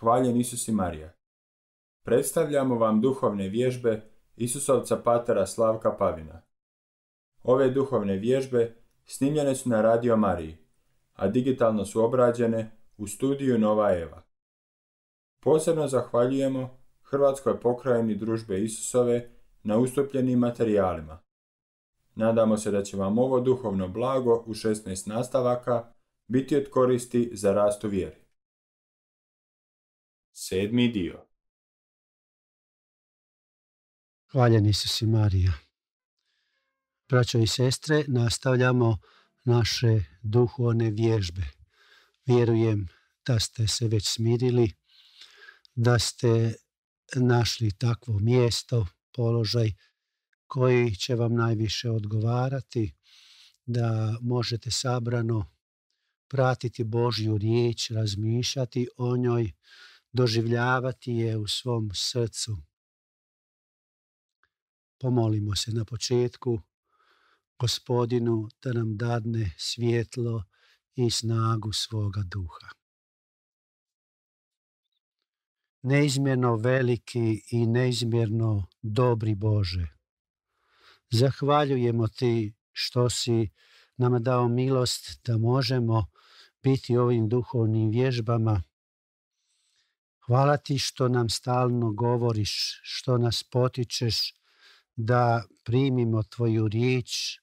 Hvaljen Isus i Marija. Predstavljamo vam duhovne vježbe Isusovca patera Slavka Pavina. Ove duhovne vježbe snimljene su na Radio Mariji, a digitalno su obrađene u studiju Nova Eva. Posebno zahvaljujemo Hrvatskoj pokrajini družbe Isusove na ustupljenim materijalima. Nadamo se da će vam ovo duhovno blago u 16 nastavaka biti od koristi za rast u vjeri. Sedmi dio. Hvaljen si Marija. Braćo i sestre, nastavljamo naše duhovne vježbe. Vjerujem da ste se već smirili, da ste našli takvo mjesto, položaj koji će vam najviše odgovarati, da možete sabrano pratiti Božju riječ, razmišljati o njoj, doživljavati je u svom srcu. Pomolimo se na početku gospodinu da nam dadne svjetlo i snagu svoga duha. Neizmjerno veliki i neizmjerno dobri Bože, zahvaljujemo Ti što si nam dao milost da možemo biti ovim duhovnim vježbama Hvala ti što nam stalno govoriš, što nas potičeš da primimo tvoju riječ,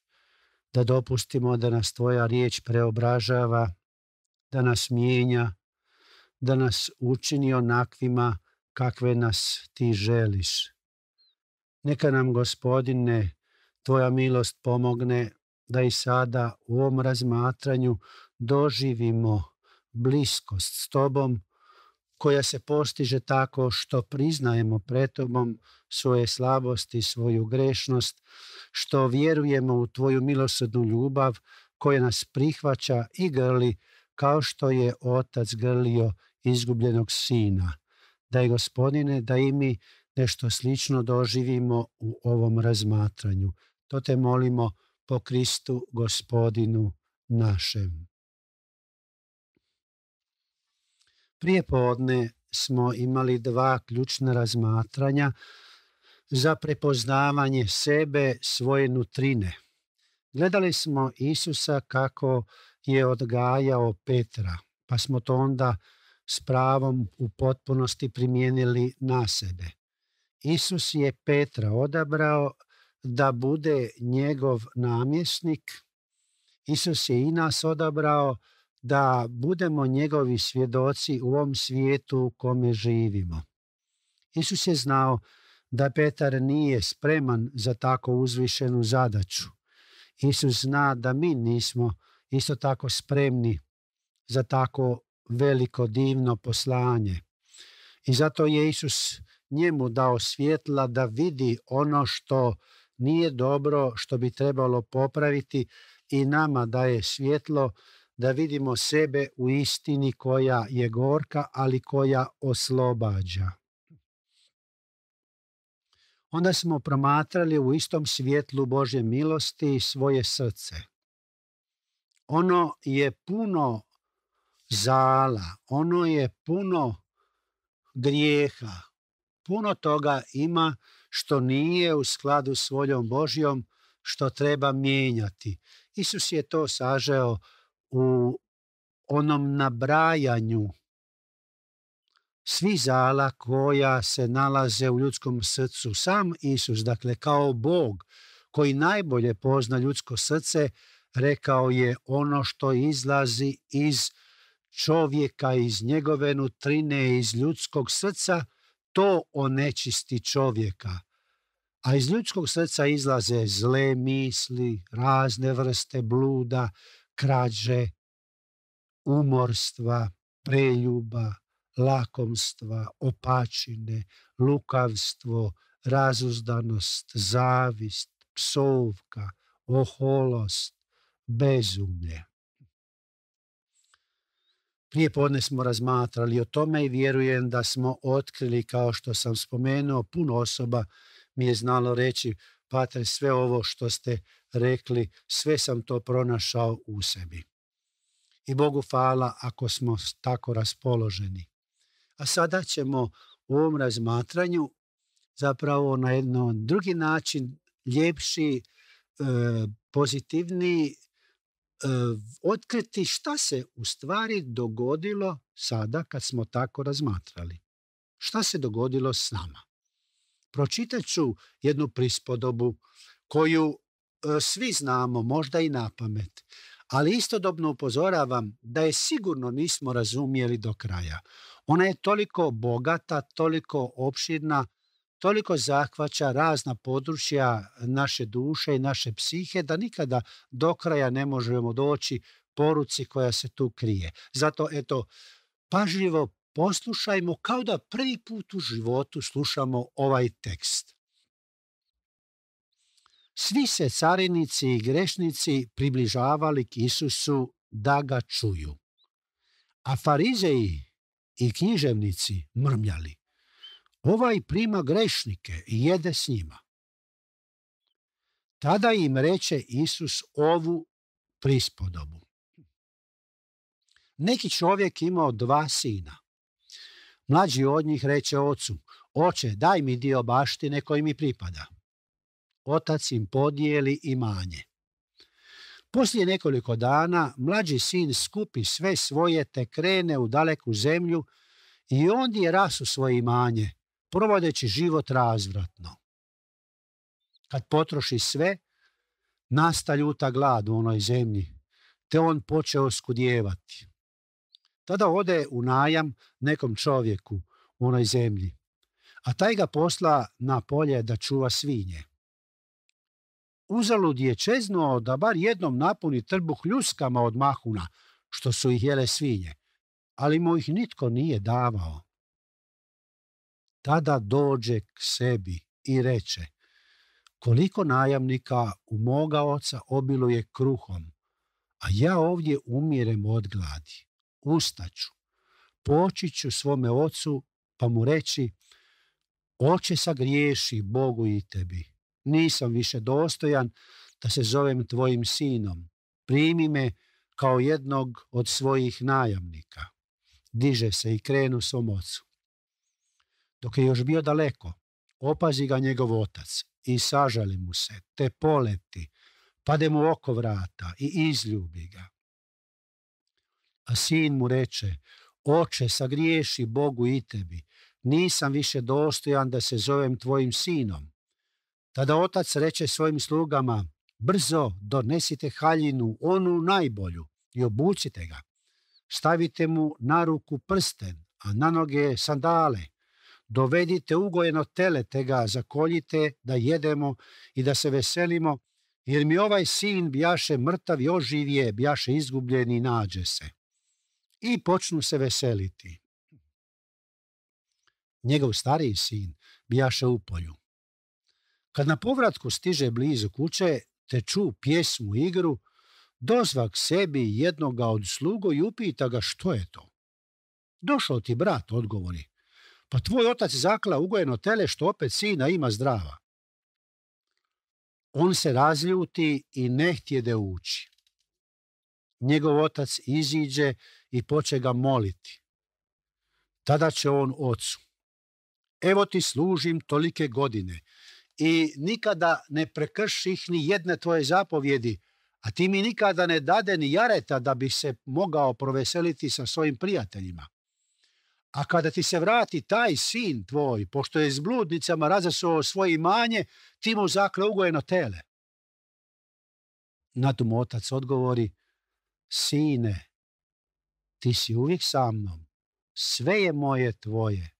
da dopustimo da nas tvoja riječ preobražava, da nas mijenja, da nas učini onakvima kakve nas ti želiš. Neka nam, gospodine, tvoja milost pomogne da i sada u ovom razmatranju doživimo bliskost s tobom, koja se postiže tako što priznajemo pretobom svoje slabosti, svoju grešnost, što vjerujemo u tvoju milosrdnu ljubav koja nas prihvaća i grli kao što je otac grlio izgubljenog sina. Da je gospodine, da i mi nešto slično doživimo u ovom razmatranju. To te molimo po Kristu gospodinu našem. prije podne smo imali dva ključna razmatranja za prepoznavanje sebe, svoje nutrine. Gledali smo Isusa kako je odgajao Petra, pa smo to onda s pravom u potpunosti primijenili na sebe. Isus je Petra odabrao da bude njegov namjesnik. Isus je i nas odabrao da budemo njegovi svjedoci u ovom svijetu u kome živimo. Isus je znao da Petar nije spreman za tako uzvišenu zadaću. Isus zna da mi nismo isto tako spremni za tako veliko divno poslanje. I zato je Isus njemu dao svjetla da vidi ono što nije dobro, što bi trebalo popraviti i nama daje svjetlo da vidimo sebe u istini koja je gorka, ali koja oslobađa. Onda smo promatrali u istom svjetlu Božje milosti svoje srce. Ono je puno zala, ono je puno grijeha, puno toga ima što nije u skladu s voljom Božjom, što treba mijenjati. Isus je to sažeo u onom nabrajanju svih zala koja se nalaze u ljudskom srcu. Sam Isus, dakle kao Bog koji najbolje pozna ljudsko srce, rekao je ono što izlazi iz čovjeka, iz njegove nutrine, iz ljudskog srca, to onečisti čovjeka. A iz ljudskog srca izlaze zle misli, razne vrste bluda, krađe, umorstva, preljuba, lakomstva, opačine, lukavstvo, razuzdanost, zavist, psovka, oholost, bezumlje. Prije podne smo razmatrali o tome i vjerujem da smo otkrili, kao što sam spomenuo, puno osoba mi je znalo reći Patre, sve ovo što ste rekli, sve sam to pronašao u sebi. I Bogu hvala ako smo tako raspoloženi. A sada ćemo u ovom razmatranju zapravo na jedno drugi način ljepši, e, pozitivni, e, otkriti šta se u stvari dogodilo sada kad smo tako razmatrali. Šta se dogodilo s nama? pročitat ću jednu prispodobu koju e, svi znamo, možda i na pamet, ali istodobno upozoravam da je sigurno nismo razumjeli do kraja. Ona je toliko bogata, toliko opširna, toliko zahvaća razna područja naše duše i naše psihe da nikada do kraja ne možemo doći poruci koja se tu krije. Zato eto pažljivo poslušajmo kao da prvi put u životu slušamo ovaj tekst. Svi se carinici i grešnici približavali k Isusu da ga čuju. A farizeji i književnici mrmljali. Ovaj prima grešnike i jede s njima. Tada im reče Isus ovu prispodobu. Neki čovjek imao dva sina. Mlađi od njih reče ocu, oče, daj mi dio baštine koji mi pripada. Otac im podijeli imanje. Poslije nekoliko dana mlađi sin skupi sve svoje te krene u daleku zemlju i ondje u svoje imanje, provodeći život razvratno. Kad potroši sve, nasta ljuta glad u onoj zemlji, te on počeo skudjevati tada ode u najam nekom čovjeku u onoj zemlji, a taj ga posla na polje da čuva svinje. Uzalud je čeznuo da bar jednom napuni trbuh ljuskama od mahuna, što su ih jele svinje, ali mu ih nitko nije davao. Tada dođe k sebi i reče, koliko najamnika u moga oca obiluje kruhom, a ja ovdje umirem od gladi ustaću, poći ću svome ocu pa mu reći, oče sagriješi Bogu i tebi, nisam više dostojan da se zovem tvojim sinom, primi me kao jednog od svojih najamnika. Diže se i krenu svom ocu. Dok je još bio daleko, opazi ga njegov otac i sažali mu se, te poleti, pade mu oko vrata i izljubi ga. A sin mu reče, oče, sagriješi Bogu i tebi, nisam više dostojan da se zovem tvojim sinom. Tada otac reče svojim slugama, brzo donesite haljinu, onu najbolju, i obucite ga. Stavite mu na ruku prsten, a na noge sandale. Dovedite ugojeno tele, te ga zakoljite da jedemo i da se veselimo, jer mi ovaj sin bjaše mrtav i oživije, bjaše izgubljen i nađe se i počnu se veseliti. Njegov stariji sin bijaše u polju. Kad na povratku stiže blizu kuće, te ču pjesmu i igru, dozvak sebi jednoga od slugo i upita ga što je to. Došao ti brat, odgovori. Pa tvoj otac zakla ugojeno tele što opet sina ima zdrava. On se razljuti i ne htjede ući njegov otac iziđe i poče ga moliti. Tada će on ocu. Evo ti služim tolike godine i nikada ne prekrših ni jedne tvoje zapovjedi, a ti mi nikada ne dade ni jareta da bi se mogao proveseliti sa svojim prijateljima. A kada ti se vrati taj sin tvoj, pošto je s bludnicama razasuo svoje imanje, ti mu zakle ugojeno tele. Na to mu otac odgovori, Sine, ti si uvijek sa mnom. Sve je moje tvoje.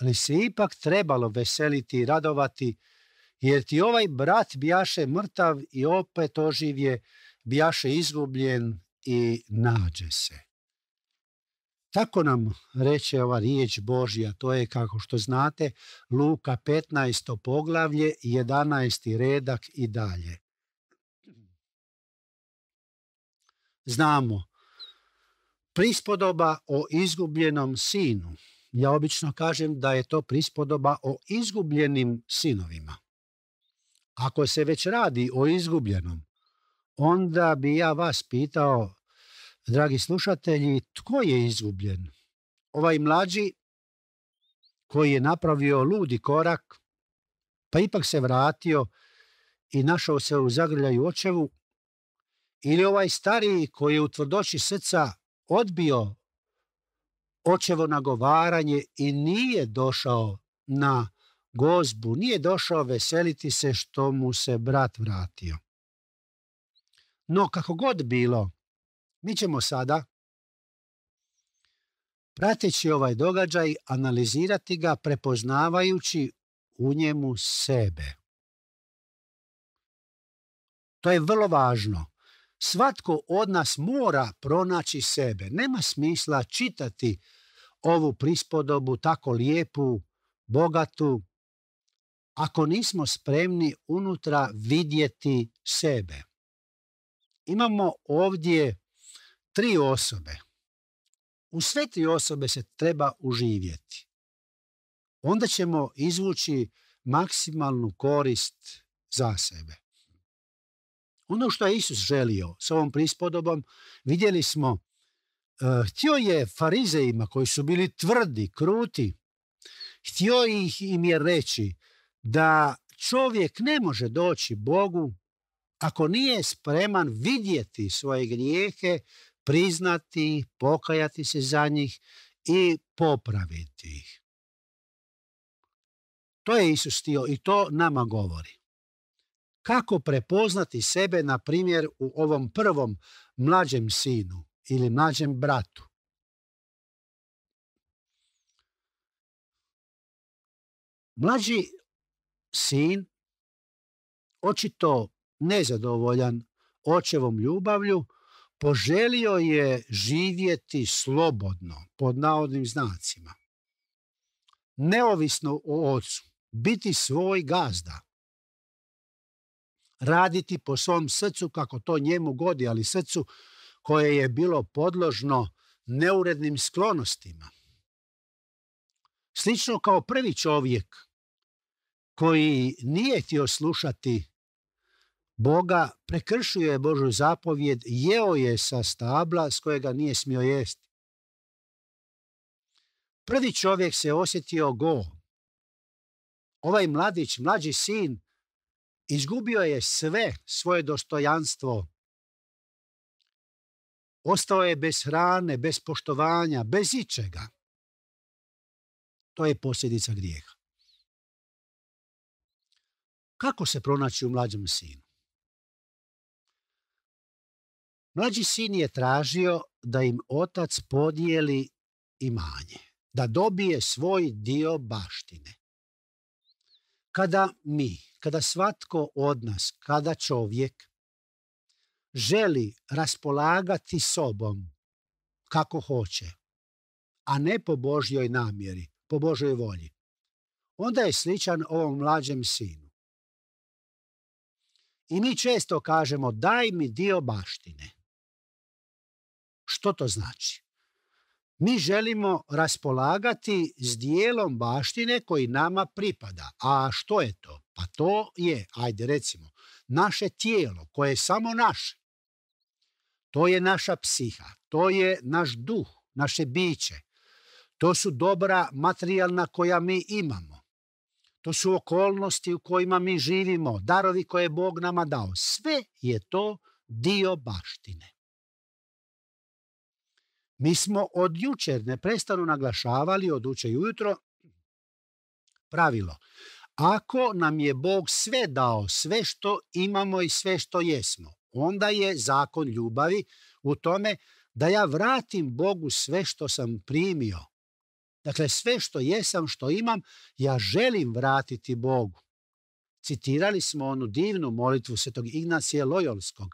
Ali se ipak trebalo veseliti i radovati, jer ti ovaj brat bijaše mrtav i opet oživje, bijaše izgubljen i nađe se. Tako nam reče ova riječ Božja, to je kako što znate Luka 15. poglavlje, 11. redak i dalje. znamo prispodoba o izgubljenom sinu. Ja obično kažem da je to prispodoba o izgubljenim sinovima. Ako se već radi o izgubljenom, onda bi ja vas pitao, dragi slušatelji, tko je izgubljen? Ovaj mlađi koji je napravio ludi korak, pa ipak se vratio i našao se u zagrljaju očevu, ili ovaj stariji koji je u tvrdoći srca odbio očevo nagovaranje i nije došao na gozbu, nije došao veseliti se što mu se brat vratio. No, kako god bilo, mi ćemo sada, prateći ovaj događaj, analizirati ga prepoznavajući u njemu sebe. To je vrlo važno. Svatko od nas mora pronaći sebe. Nema smisla čitati ovu prispodobu tako lijepu, bogatu, ako nismo spremni unutra vidjeti sebe. Imamo ovdje tri osobe. U sve tri osobe se treba uživjeti. Onda ćemo izvući maksimalnu korist za sebe. Ono što je Isus želio s ovom prispodobom, vidjeli smo, eh, htio je farizejima koji su bili tvrdi, kruti, htio ih im je reći da čovjek ne može doći Bogu ako nije spreman vidjeti svoje grijehe, priznati, pokajati se za njih i popraviti ih. To je Isus htio i to nama govori kako prepoznati sebe, na primjer, u ovom prvom mlađem sinu ili mlađem bratu. Mlađi sin, očito nezadovoljan očevom ljubavlju, poželio je živjeti slobodno, pod navodnim znacima. Neovisno o ocu, biti svoj gazda raditi po svom srcu kako to njemu godi, ali srcu koje je bilo podložno neurednim sklonostima. Slično kao prvi čovjek koji nije htio slušati Boga, prekršio je Božu zapovjed, jeo je sa stabla s kojega nije smio jesti. Prvi čovjek se osjetio go. Ovaj mladić, mlađi sin, Izgubio je sve svoje dostojanstvo. Ostao je bez hrane, bez poštovanja, bez ičega. To je posljedica grijeha. Kako se pronaći u mlađem sinu? Mlađi sin je tražio da im otac podijeli imanje, da dobije svoj dio baštine kada mi, kada svatko od nas, kada čovjek želi raspolagati sobom kako hoće, a ne po Božjoj namjeri, po Božoj volji, onda je sličan ovom mlađem sinu. I mi često kažemo daj mi dio baštine. Što to znači? mi želimo raspolagati s dijelom baštine koji nama pripada. A što je to? Pa to je, ajde recimo, naše tijelo koje je samo naše. To je naša psiha, to je naš duh, naše biće. To su dobra materijalna koja mi imamo. To su okolnosti u kojima mi živimo, darovi koje je Bog nama dao. Sve je to dio baštine. Mi smo od jučer neprestano naglašavali, od uče ujutro, pravilo. Ako nam je Bog sve dao, sve što imamo i sve što jesmo, onda je zakon ljubavi u tome da ja vratim Bogu sve što sam primio. Dakle, sve što jesam, što imam, ja želim vratiti Bogu. Citirali smo onu divnu molitvu svetog Ignacije Lojolskog.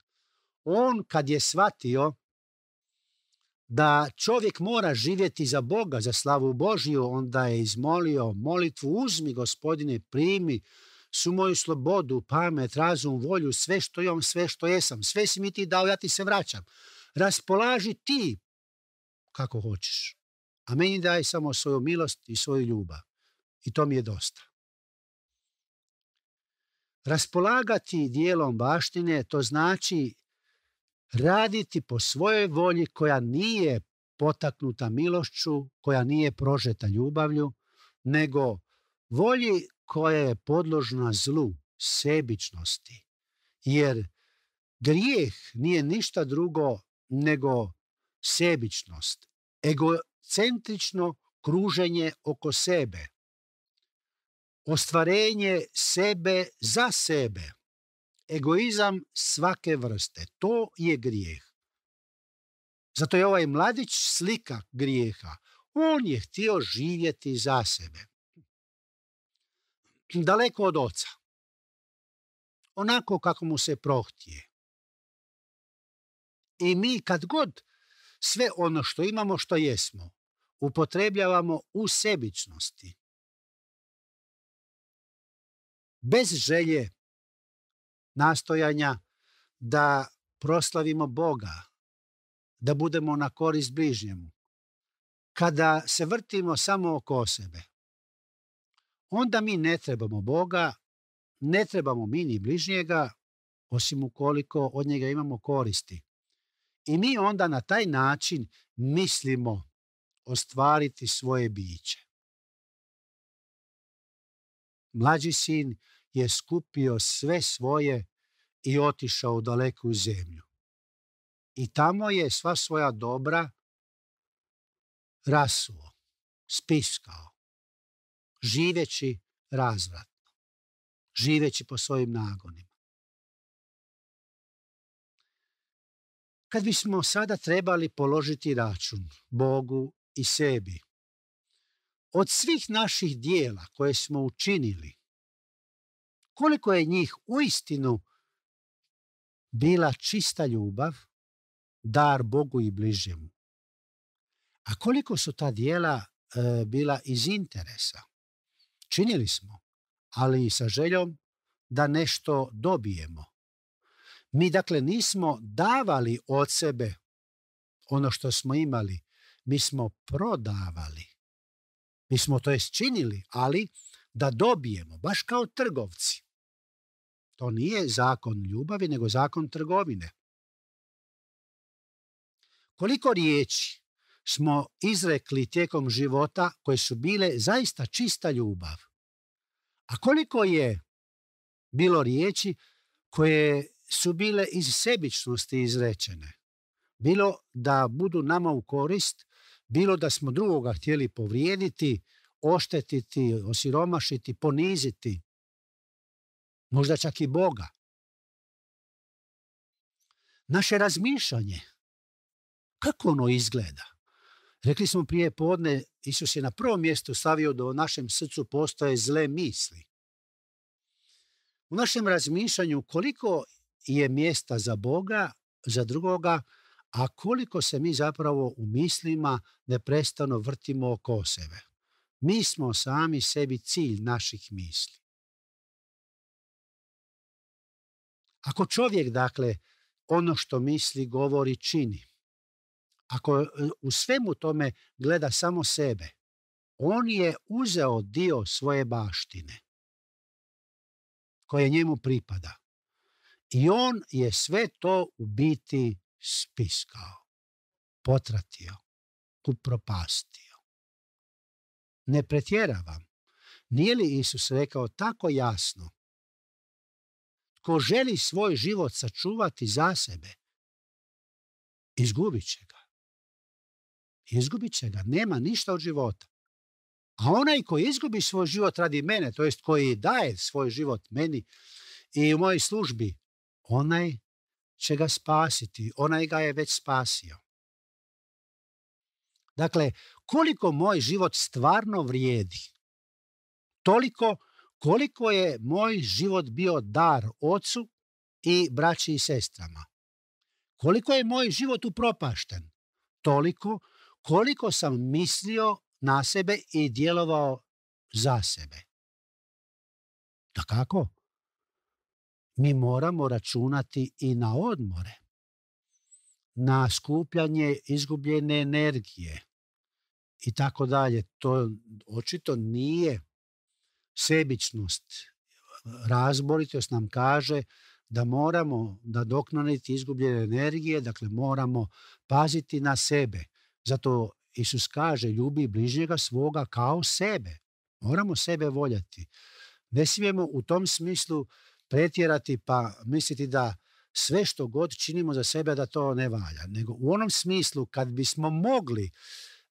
On kad je shvatio da čovjek mora živjeti za Boga, za slavu Božiju, onda je izmolio molitvu, uzmi gospodine, primi su moju slobodu, pamet, razum, volju, sve što imam, sve što jesam, sve si mi ti dao, ja ti se vraćam. Raspolaži ti kako hoćeš, a meni daj samo svoju milost i svoju ljubav. I to mi je dosta. Raspolagati dijelom baštine to znači raditi po svojoj volji koja nije potaknuta milošću, koja nije prožeta ljubavlju, nego volji koja je podložna zlu, sebičnosti. Jer grijeh nije ništa drugo nego sebičnost, egocentrično kruženje oko sebe, ostvarenje sebe za sebe egoizam svake vrste. To je grijeh. Zato je ovaj mladić slika grijeha. On je htio živjeti za sebe. Daleko od oca. Onako kako mu se prohtije. I mi kad god sve ono što imamo, što jesmo, upotrebljavamo u sebičnosti. Bez želje nastojanja da proslavimo Boga, da budemo na korist bližnjemu. Kada se vrtimo samo oko sebe, onda mi ne trebamo Boga, ne trebamo mi ni bližnjega, osim ukoliko od njega imamo koristi. I mi onda na taj način mislimo ostvariti svoje biće. Mlađi sin je skupio sve svoje i otišao u daleku zemlju. I tamo je sva svoja dobra rasuo, spiskao, živeći razvratno, živeći po svojim nagonima. Kad bismo sada trebali položiti račun Bogu i sebi, od svih naših dijela koje smo učinili, koliko je njih uistinu bila čista ljubav, dar Bogu i bližemu? A koliko su ta dijela e, bila iz interesa? Činili smo, ali i sa željom da nešto dobijemo. Mi dakle nismo davali od sebe ono što smo imali, mi smo prodavali. Mi smo to činili, ali da dobijemo, baš kao trgovci. To nije zakon ljubavi, nego zakon trgovine. Koliko riječi smo izrekli tijekom života koje su bile zaista čista ljubav? A koliko je bilo riječi koje su bile iz sebičnosti izrečene? Bilo da budu nama u korist, bilo da smo drugoga htjeli povrijediti, oštetiti, osiromašiti, poniziti možda čak i Boga. Naše razmišljanje, kako ono izgleda? Rekli smo prije podne, Isus je na prvom mjestu stavio da u našem srcu postoje zle misli. U našem razmišljanju koliko je mjesta za Boga, za drugoga, a koliko se mi zapravo u mislima neprestano vrtimo oko sebe. Mi smo sami sebi cilj naših misli. Ako čovjek, dakle, ono što misli, govori, čini, ako e, u svemu tome gleda samo sebe, on je uzeo dio svoje baštine koje njemu pripada. I on je sve to u biti spiskao, potratio, upropastio. Ne pretjeravam. Nije li Isus rekao tako jasno Ko želi svoj život sačuvati za sebe, izgubit će ga. Izgubit će ga. Nema ništa od života. A onaj koji izgubi svoj život radi mene, to jest koji daje svoj život meni i u mojoj službi, onaj će ga spasiti. Onaj ga je već spasio. Dakle, koliko moj život stvarno vrijedi, toliko koliko je moj život bio dar ocu i braći i sestrama. Koliko je moj život upropašten, toliko koliko sam mislio na sebe i djelovao za sebe. Da kako? Mi moramo računati i na odmore, na skupljanje izgubljene energije i tako dalje. To očito nije sebičnost, razboritost nam kaže da moramo nadoknaditi izgubljene energije, dakle moramo paziti na sebe. Zato Isus kaže ljubi bližnjega svoga kao sebe. Moramo sebe voljati. Ne smijemo u tom smislu pretjerati pa misliti da sve što god činimo za sebe da to ne valja. Nego u onom smislu kad bismo mogli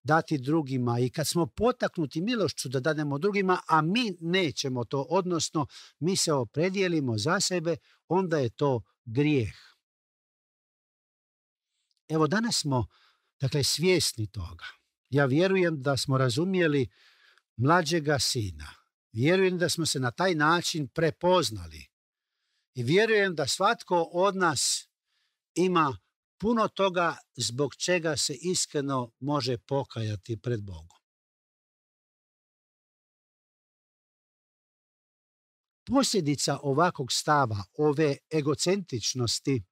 dati drugima i kad smo potaknuti milošću da dademo drugima, a mi nećemo to, odnosno mi se opredijelimo za sebe, onda je to grijeh. Evo danas smo dakle svjesni toga. Ja vjerujem da smo razumijeli mlađega sina. Vjerujem da smo se na taj način prepoznali. I vjerujem da svatko od nas ima puno toga zbog čega se iskreno može pokajati pred Bogom. Posljedica ovakvog stava, ove egocentričnosti,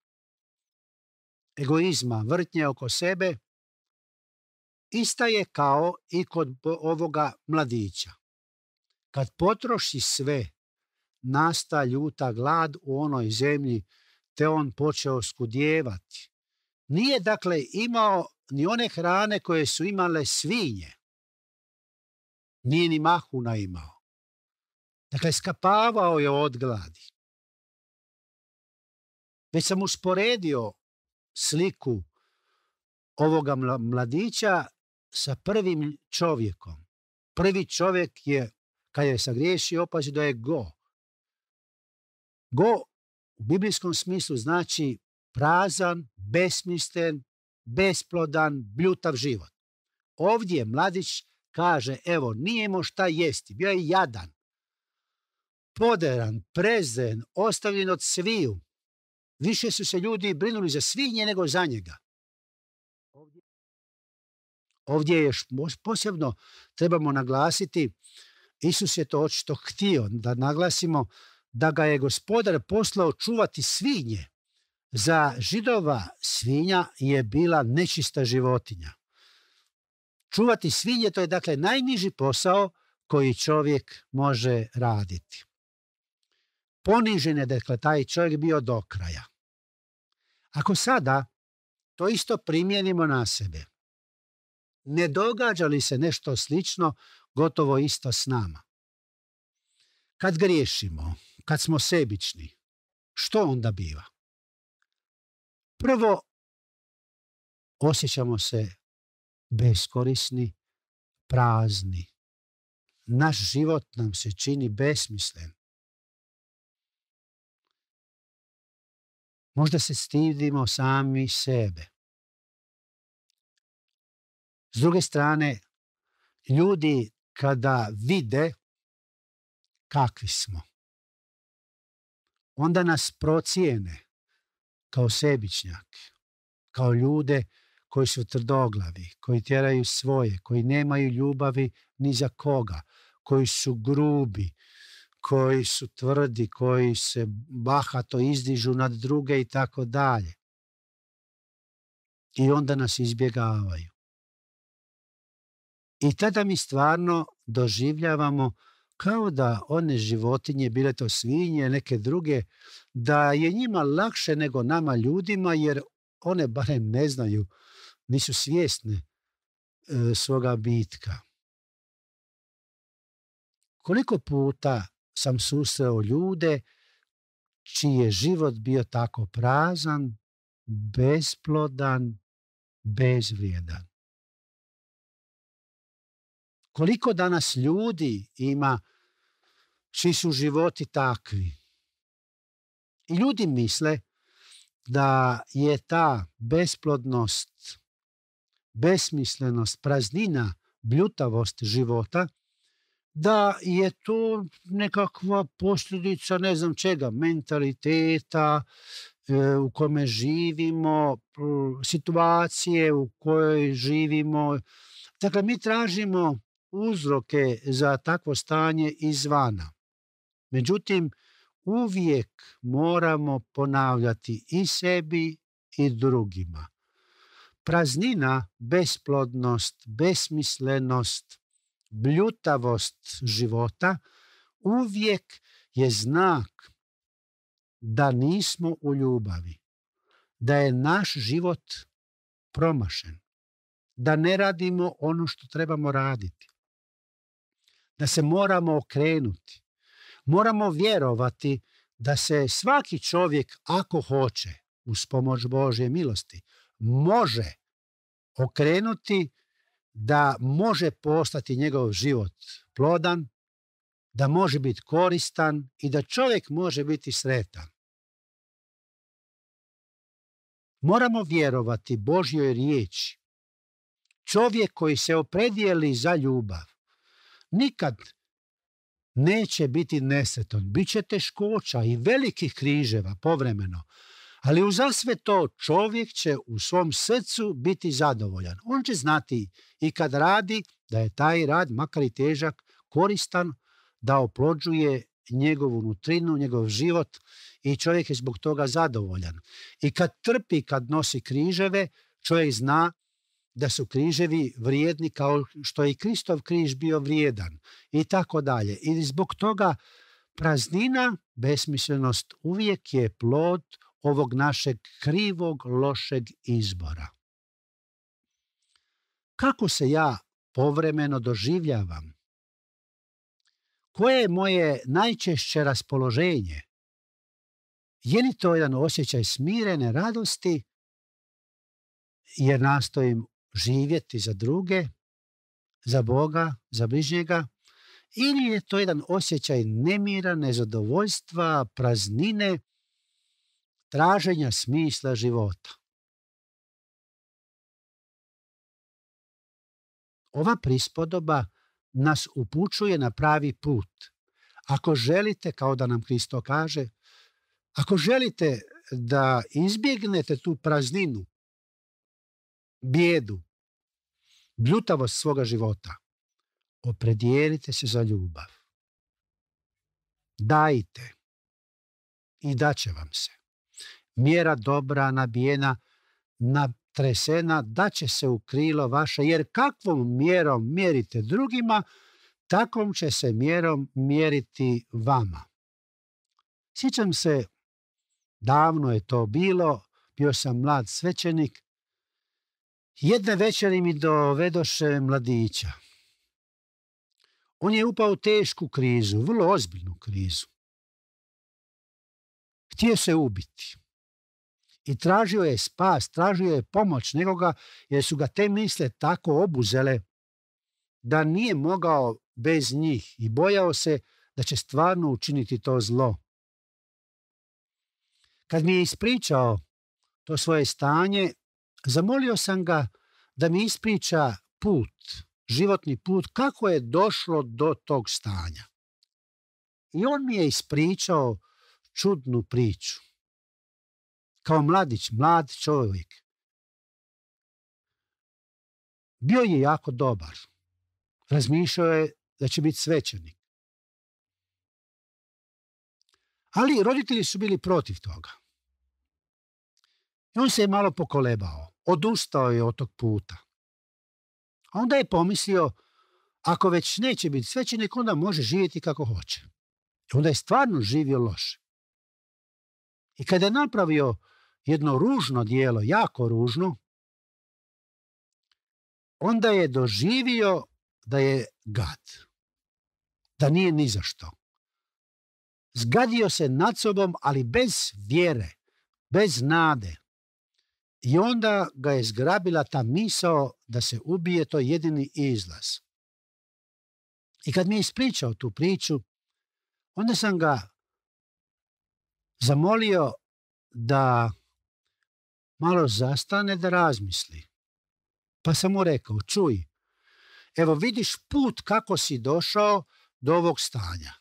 egoizma, vrtnje oko sebe, ista je kao i kod ovoga mladića. Kad potroši sve, nasta ljuta glad u onoj zemlji, te on počeo skudjevati. Nije dakle imao ni one hrane koje su imale svinje. Nije ni mahuna imao. Dakle, skapavao je od gladi. Već sam usporedio sliku ovoga mladića sa prvim čovjekom. Prvi čovjek je, kad je sagriješio, opazio da je go. Go u biblijskom smislu znači prazan, besmisten, besplodan, bljutav život. Ovdje mladić kaže, evo, nije imao šta jesti, bio je jadan, poderan, prezen, ostavljen od sviju. Više su se ljudi brinuli za svinje nego za njega. Ovdje je posebno, trebamo naglasiti, Isus je to očito htio da naglasimo, da ga je gospodar poslao čuvati svinje. Za židova svinja je bila nečista životinja. Čuvati svinje to je dakle najniži posao koji čovjek može raditi. Ponižen je dakle taj čovjek bio do kraja. Ako sada to isto primijenimo na sebe, ne događa li se nešto slično gotovo isto s nama? Kad griješimo, kad smo sebični, što onda biva? Prvo, osjećamo se beskorisni, prazni. Naš život nam se čini besmislen. Možda se stidimo sami sebe. S druge strane, ljudi kada vide kakvi smo, onda nas procijene kao sebičnjak, kao ljude koji su trdoglavi, koji tjeraju svoje, koji nemaju ljubavi ni za koga, koji su grubi, koji su tvrdi, koji se bahato izdižu nad druge i tako dalje. I onda nas izbjegavaju. I tada mi stvarno doživljavamo kao da one životinje, bile to svinje, neke druge, da je njima lakše nego nama ljudima, jer one barem ne znaju, nisu svjesne e, svoga bitka. Koliko puta sam susreo ljude čiji je život bio tako prazan, besplodan, bezvrijedan. Koliko danas ljudi ima čiji su životi takvi. I ljudi misle da je ta besplodnost, besmislenost, praznina, bljutavost života, da je to nekakva posljedica ne znam čega, mentaliteta e, u kome živimo, e, situacije u kojoj živimo. Dakle, mi tražimo uzroke za takvo stanje izvana. Međutim, uvijek moramo ponavljati i sebi i drugima. Praznina, besplodnost, besmislenost, bljutavost života uvijek je znak da nismo u ljubavi, da je naš život promašen, da ne radimo ono što trebamo raditi, da se moramo okrenuti, moramo vjerovati da se svaki čovjek, ako hoće, uz pomoć Božje milosti, može okrenuti da može postati njegov život plodan, da može biti koristan i da čovjek može biti sretan. Moramo vjerovati Božjoj riječi. Čovjek koji se opredijeli za ljubav nikad neće biti nesretan, bit će teškoća i velikih križeva povremeno, ali uza sve to čovjek će u svom srcu biti zadovoljan. On će znati i kad radi da je taj rad, makar i težak, koristan, da oplođuje njegovu nutrinu, njegov život i čovjek je zbog toga zadovoljan. I kad trpi, kad nosi križeve, čovjek zna da su križevi vrijedni kao što je i Kristov križ bio vrijedan i tako dalje. I zbog toga praznina, besmislenost uvijek je plod ovog našeg krivog, lošeg izbora. Kako se ja povremeno doživljavam? Koje je moje najčešće raspoloženje? Je li to jedan osjećaj smirene radosti jer nastojim živjeti za druge, za Boga, za bližnjega, ili je to jedan osjećaj nemira, nezadovoljstva, praznine, traženja smisla života. Ova prispodoba nas upućuje na pravi put. Ako želite, kao da nam Kristo kaže, ako želite da izbjegnete tu prazninu, bijedu, bljutavost svoga života, opredijelite se za ljubav. Dajte i daće vam se. Mjera dobra, nabijena, natresena, daće se u krilo vaše, jer kakvom mjerom mjerite drugima, takvom će se mjerom mjeriti vama. Sjećam se, davno je to bilo, bio sam mlad svećenik Jedne večeri mi dovedoše mladića. On je upao u tešku krizu, vrlo ozbiljnu krizu. Htio se ubiti. I tražio je spas, tražio je pomoć nekoga, jer su ga te misle tako obuzele da nije mogao bez njih i bojao se da će stvarno učiniti to zlo. Kad mi je ispričao to svoje stanje, Zamolio sam ga da mi ispriča put, životni put, kako je došlo do tog stanja. I on mi je ispričao čudnu priču. Kao mladić, mlad čovjek. Bio je jako dobar. Razmišljao je da će biti svećenik. Ali roditelji su bili protiv toga. I on se je malo pokolebao odustao je od tog puta. A onda je pomislio, ako već neće biti svećenik, onda može živjeti kako hoće. onda je stvarno živio loše. I kada je napravio jedno ružno dijelo, jako ružno, onda je doživio da je gad. Da nije ni za što. Zgadio se nad sobom, ali bez vjere, bez nade. I onda ga je zgrabila ta misao da se ubije, to jedini izlaz. I kad mi je ispričao tu priču, onda sam ga zamolio da malo zastane da razmisli. Pa sam mu rekao, čuj, evo vidiš put kako si došao do ovog stanja.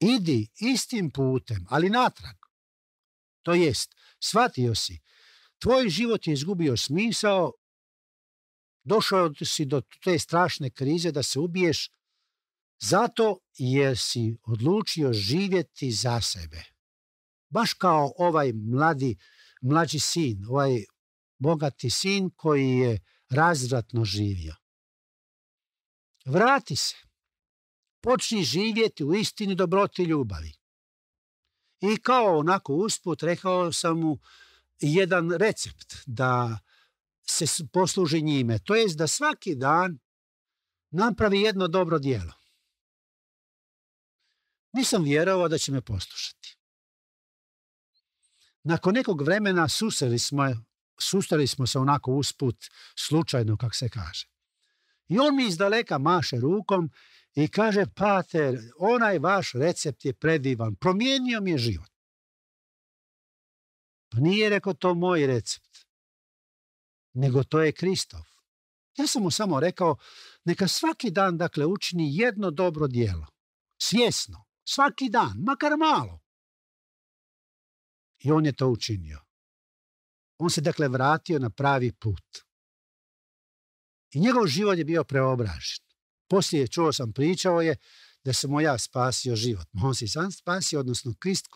Idi istim putem, ali natrag. To jest, shvatio si tvoj život je izgubio smisao, došao si do te strašne krize da se ubiješ zato jer si odlučio živjeti za sebe. Baš kao ovaj mladi, mlađi sin, ovaj bogati sin koji je razvratno živio. Vrati se. Počni živjeti u istini dobroti ljubavi. I kao onako usput rekao sam mu, jedan recept da se posluži njime. To je da svaki dan napravi jedno dobro djelo. Nisam vjerovao da će me poslušati. Nakon nekog vremena susreli smo, susreli smo se onako usput, slučajno, kak se kaže. I on mi daleka maše rukom i kaže, pater, onaj vaš recept je predivan, promijenio mi je život. Pa nije rekao to moj recept, nego to je Kristov. Ja sam mu samo rekao, neka svaki dan, dakle, učini jedno dobro djelo. Svjesno. Svaki dan, makar malo. I on je to učinio. On se, dakle, vratio na pravi put. I njegov život je bio preobražen. Poslije, čuo sam, pričao je da sam mu ja spasio život. On se sam spasio, odnosno Krist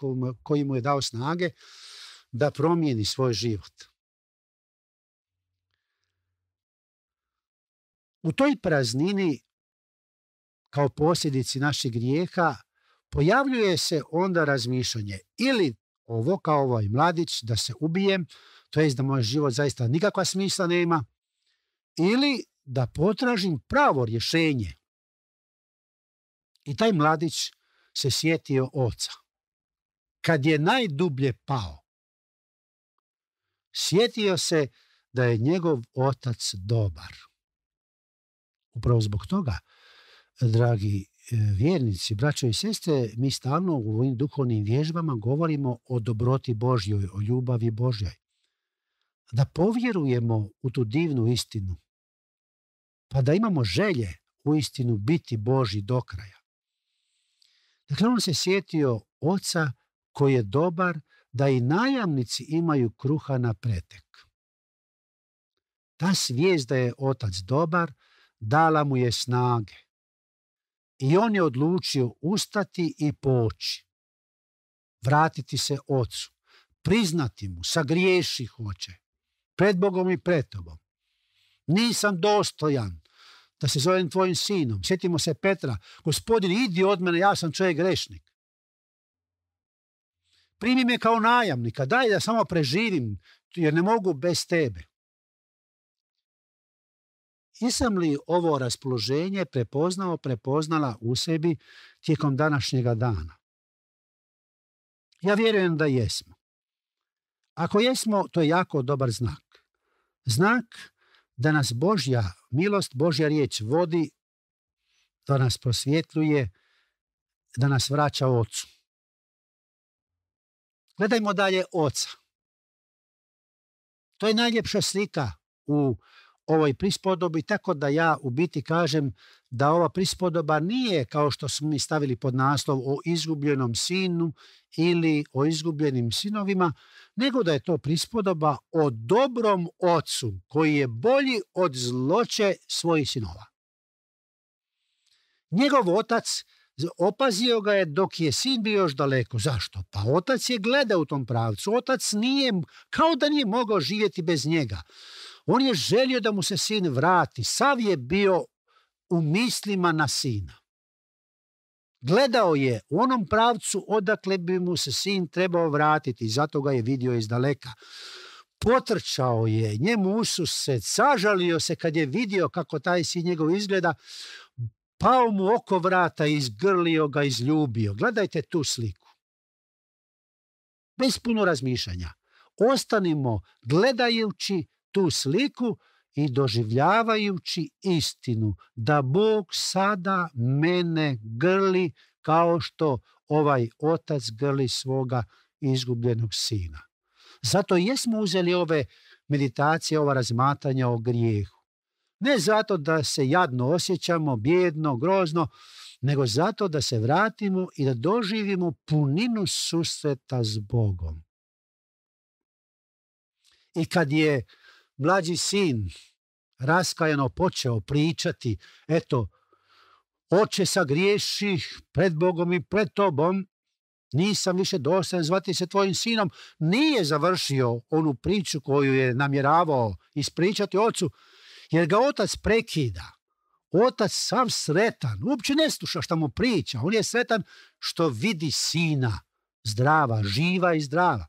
koji mu je dao snage da promijeni svoj život. U toj praznini, kao posljedici naših grijeha, pojavljuje se onda razmišljanje ili ovo kao ovaj mladić, da se ubijem, to je da moj život zaista nikakva smisla nema, ili da potražim pravo rješenje. I taj mladić se sjetio oca. Kad je najdublje pao, Sjetio se da je njegov otac dobar. Upravo zbog toga, dragi e, vjernici, braćo i sestre, mi stalno u ovim duhovnim vježbama govorimo o dobroti Božjoj, o ljubavi Božjoj. Da povjerujemo u tu divnu istinu, pa da imamo želje u istinu biti Boži do kraja. Dakle, on se sjetio oca koji je dobar, da i najamnici imaju kruha na pretek. Ta svijest da je otac dobar dala mu je snage. I on je odlučio ustati i poći. Vratiti se ocu. Priznati mu, sagriješi hoće. Pred Bogom i pred tobom. Nisam dostojan da se zovem tvojim sinom. Sjetimo se Petra. Gospodin, idi od mene, ja sam čovjek grešnik primi me kao najamnika, daj da samo preživim, jer ne mogu bez tebe. Jesam li ovo raspoloženje prepoznao, prepoznala u sebi tijekom današnjega dana? Ja vjerujem da jesmo. Ako jesmo, to je jako dobar znak. Znak da nas Božja milost, Božja riječ vodi, da nas prosvjetljuje, da nas vraća Ocu. Gledajmo dalje oca. To je najljepša slika u ovoj prispodobi, tako da ja u biti kažem da ova prispodoba nije kao što smo mi stavili pod naslov o izgubljenom sinu ili o izgubljenim sinovima, nego da je to prispodoba o dobrom ocu koji je bolji od zloće svojih sinova. Njegov otac Opazio ga je dok je sin bio još daleko. Zašto? Pa otac je gledao u tom pravcu. Otac nije, kao da nije mogao živjeti bez njega. On je želio da mu se sin vrati. Sav je bio u mislima na sina. Gledao je u onom pravcu odakle bi mu se sin trebao vratiti. Zato ga je vidio iz daleka. Potrčao je, njemu usus se, sažalio se kad je vidio kako taj sin njegov izgleda pao mu oko vrata, izgrlio ga, izljubio. Gledajte tu sliku. Bez puno razmišljanja. Ostanimo gledajući tu sliku i doživljavajući istinu da Bog sada mene grli kao što ovaj otac grli svoga izgubljenog sina. Zato jesmo uzeli ove meditacije, ova razmatanja o grijehu ne zato da se jadno osjećamo, bjedno, grozno, nego zato da se vratimo i da doživimo puninu susreta s Bogom. I kad je mlađi sin raskajano počeo pričati, eto, oče sa griješih pred Bogom i pred tobom, nisam više dostan zvati se tvojim sinom, nije završio onu priču koju je namjeravao ispričati ocu, jer ga otac prekida. Otac sam sretan, uopće ne sluša šta mu priča. On je sretan što vidi sina, zdrava, živa i zdrava.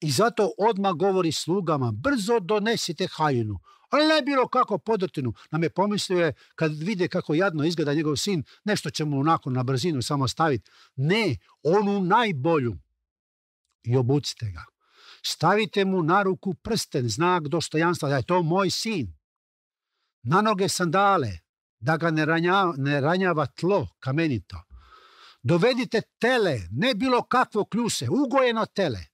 I zato odmah govori slugama, brzo donesite haljinu, ali ne bilo kako podrtinu. Nam je pomislio je, kad vide kako jadno izgleda njegov sin, nešto će mu onako na brzinu samo staviti. Ne, onu najbolju. I obucite ga. Stavite mu na ruku prsten, znak dostojanstva, da je to moj sin na noge sandale, da ga ne, ne ranjava tlo kamenito. Dovedite tele, ne bilo kakvo kljuse, ugojeno tele.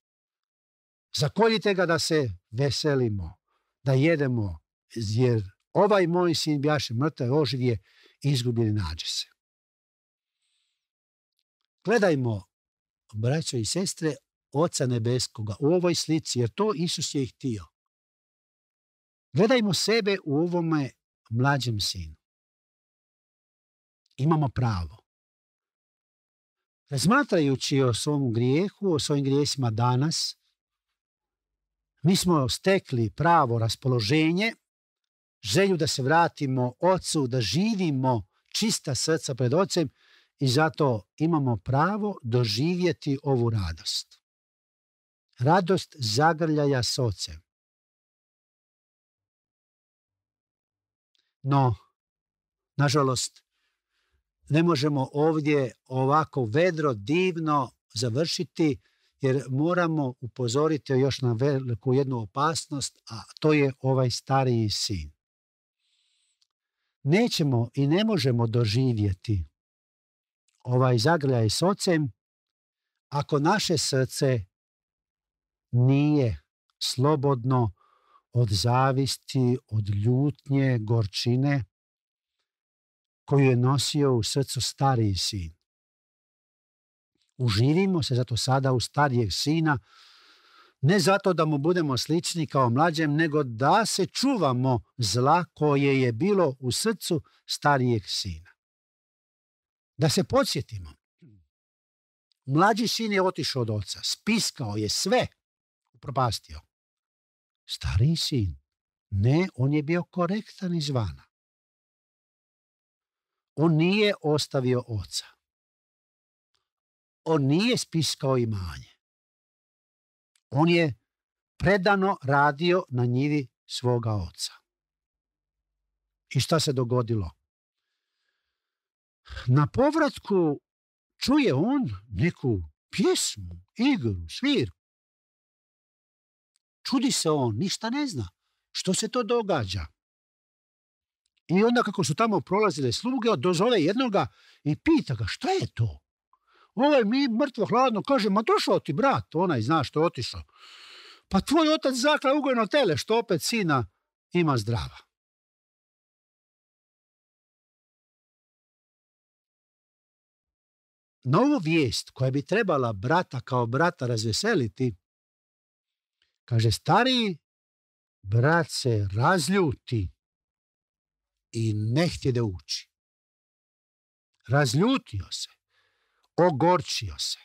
Zakoljite ga da se veselimo, da jedemo, jer ovaj moj sin bjaše mrtav oživje, je izgubljen nađe se. Gledajmo, braćo i sestre, Oca Nebeskoga u ovoj slici, jer to Isus je ih htio. Gledajmo sebe u ovome mlađem sinu. Imamo pravo. Razmatrajući o svom grijehu, o svojim grijesima danas, mi smo stekli pravo raspoloženje, želju da se vratimo ocu, da živimo čista srca pred ocem i zato imamo pravo doživjeti ovu radost. Radost zagrljaja s ocem. No, nažalost, ne možemo ovdje ovako vedro, divno završiti, jer moramo upozoriti još na veliku jednu opasnost, a to je ovaj stariji sin. Nećemo i ne možemo doživjeti ovaj zagrljaj s ocem ako naše srce nije slobodno od zavisti, od ljutnje, gorčine, koju je nosio u srcu stariji sin. Uživimo se zato sada u starijeg sina, ne zato da mu budemo slični kao mlađem, nego da se čuvamo zla koje je bilo u srcu starijeg sina. Da se podsjetimo, mlađi sin je otišao od oca, spiskao je sve, propastio. Stari sin. Ne, on je bio korektan izvana. On nije ostavio oca. On nije spiskao imanje. On je predano radio na njivi svoga oca. I šta se dogodilo? Na povratku čuje on neku pjesmu, igru, svir Čudi se on, ništa ne zna. Što se to događa? I onda kako su tamo prolazile sluge, dozove jednoga i pita ga šta je to? Ovaj mi mrtvo hladno kaže, ma došao ti brat, onaj zna što je otišao. Pa tvoj otac zakla ugojno tele, što opet sina ima zdrava. Na ovu vijest koja bi trebala brata kao brata razveseliti, Kaže, stariji brat se razljuti i ne htje da uči. Razljutio se, ogorčio se.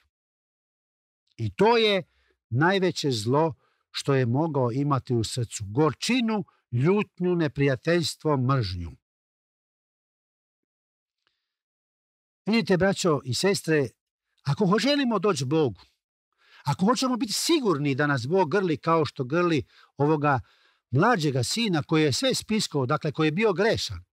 I to je najveće zlo što je mogao imati u srcu. Gorčinu, ljutnju, neprijateljstvo, mržnju. Vidite, braćo i sestre, ako želimo doći Bogu, ako hoćemo biti sigurni da nas Bog grli kao što grli ovoga mlađega sina koji je sve spiskao, dakle koji je bio grešan,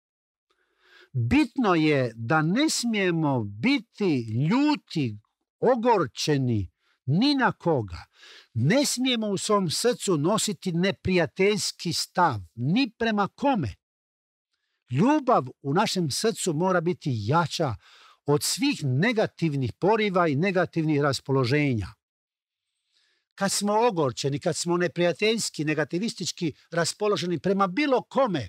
bitno je da ne smijemo biti ljuti, ogorčeni ni na koga. Ne smijemo u svom srcu nositi neprijateljski stav, ni prema kome. Ljubav u našem srcu mora biti jača od svih negativnih poriva i negativnih raspoloženja kad smo ogorčeni, kad smo neprijateljski, negativistički raspoloženi prema bilo kome,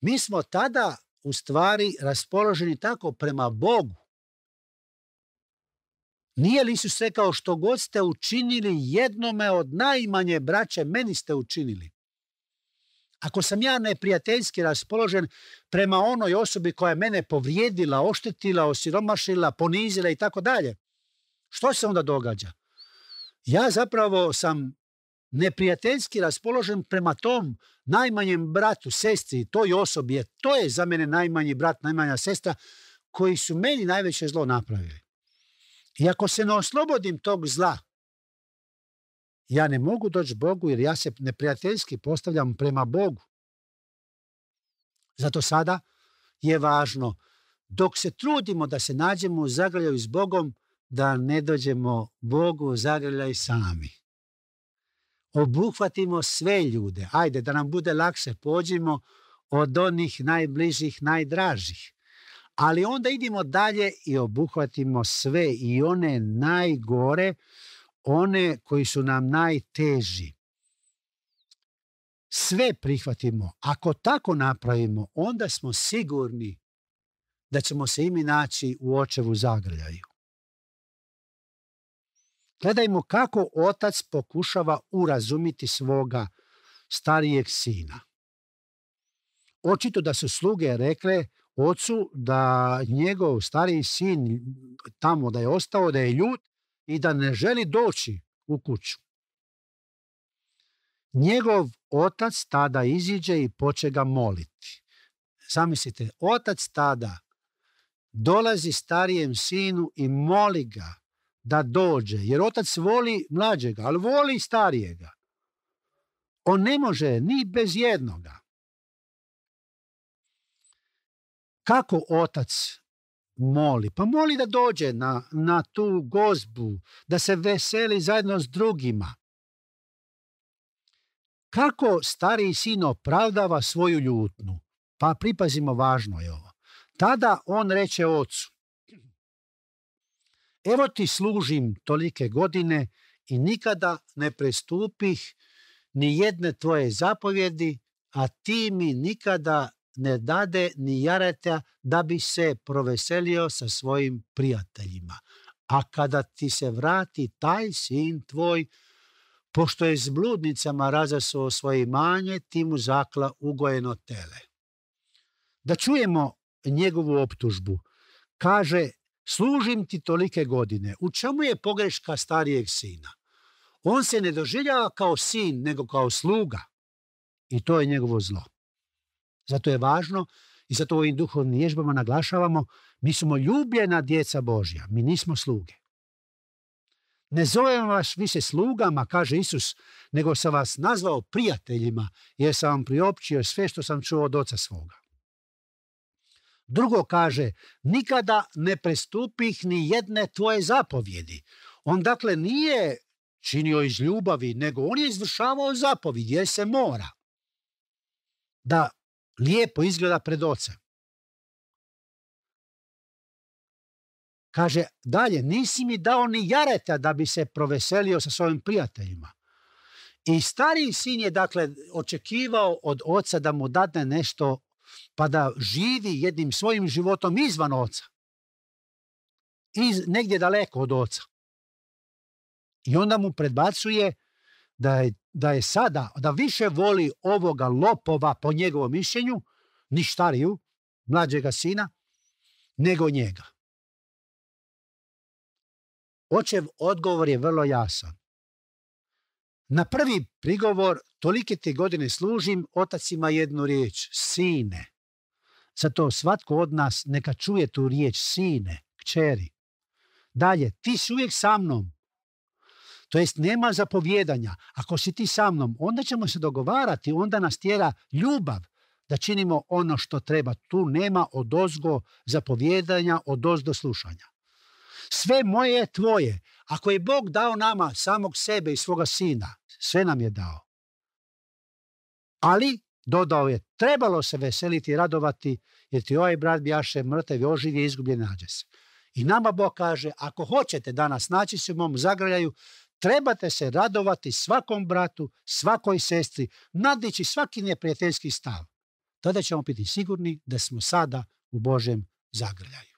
mi smo tada u stvari raspoloženi tako prema Bogu. Nije li Isus rekao što god ste učinili jednome od najmanje braće, meni ste učinili? Ako sam ja neprijateljski raspoložen prema onoj osobi koja je mene povrijedila, oštetila, osiromašila, ponizila i tako dalje, što se onda događa? ja zapravo sam neprijateljski raspoložen prema tom najmanjem bratu, sestri, toj osobi, jer to je za mene najmanji brat, najmanja sestra, koji su meni najveće zlo napravili. I ako se ne oslobodim tog zla, ja ne mogu doći Bogu jer ja se neprijateljski postavljam prema Bogu. Zato sada je važno, dok se trudimo da se nađemo u zagrljaju s Bogom, da ne dođemo Bogu zagrljaj sami. Obuhvatimo sve ljude. Ajde, da nam bude lakše, pođimo od onih najbližih, najdražih. Ali onda idimo dalje i obuhvatimo sve i one najgore, one koji su nam najteži. Sve prihvatimo. Ako tako napravimo, onda smo sigurni da ćemo se imi mi naći u očevu zagrljaju. Gledajmo kako otac pokušava urazumiti svoga starijeg sina. Očito da su sluge rekle ocu da njegov stariji sin tamo da je ostao, da je ljud i da ne želi doći u kuću. Njegov otac tada iziđe i poče ga moliti. Zamislite, otac tada dolazi starijem sinu i moli ga da dođe, jer otac voli mlađega, ali voli starijega. On ne može ni bez jednoga. Kako otac moli? Pa moli da dođe na, na tu gozbu, da se veseli zajedno s drugima. Kako stariji sin opravdava svoju ljutnu? Pa pripazimo, važno je ovo. Tada on reče ocu, Evo ti služim tolike godine i nikada ne prestupih ni jedne tvoje zapovjedi, a ti mi nikada ne dade ni jareta da bi se proveselio sa svojim prijateljima. A kada ti se vrati taj sin tvoj, pošto je s bludnicama razasuo svoje imanje, ti mu zakla ugojeno tele. Da čujemo njegovu optužbu. Kaže, služim ti tolike godine. U čemu je pogreška starijeg sina? On se ne doživljava kao sin, nego kao sluga. I to je njegovo zlo. Zato je važno i zato ovim duhovnim ježbama naglašavamo mi smo ljubljena djeca Božja, mi nismo sluge. Ne zovem vas više slugama, kaže Isus, nego sam vas nazvao prijateljima jer sam vam priopćio sve što sam čuo od oca svoga. Drugo kaže, nikada ne prestupih ni jedne tvoje zapovjedi. On dakle nije činio iz ljubavi, nego on je izvršavao zapovjed jer se mora da lijepo izgleda pred ocem. Kaže dalje, nisi mi dao ni jareta da bi se proveselio sa svojim prijateljima. I stari sin je dakle očekivao od oca da mu dadne nešto pa da živi jednim svojim životom izvan oca. Iz, negdje daleko od oca. I onda mu predbacuje da je, da je sada, da više voli ovoga lopova po njegovom mišljenju, ništariju, mlađega sina, nego njega. Očev odgovor je vrlo jasan. Na prvi prigovor, tolike te godine služim, otac ima jednu riječ, sine. Zato svatko od nas neka čuje tu riječ sine, kćeri. Dalje, ti si uvijek sa mnom. To jest nema zapovjedanja. Ako si ti sa mnom, onda ćemo se dogovarati, onda nas tjera ljubav da činimo ono što treba. Tu nema odozgo zapovjedanja, odozdo slušanja. Sve moje je tvoje. Ako je Bog dao nama samog sebe i svoga sina, sve nam je dao. Ali, dodao je, trebalo se veseliti i radovati, jer ti ovaj brat bijaše mrtav, oživ je izgubljen nađe se. I nama Bog kaže, ako hoćete danas naći se u mom zagrljaju, trebate se radovati svakom bratu, svakoj sestri, nadići svaki neprijateljski stav. Tada ćemo biti sigurni da smo sada u Božem zagrljaju.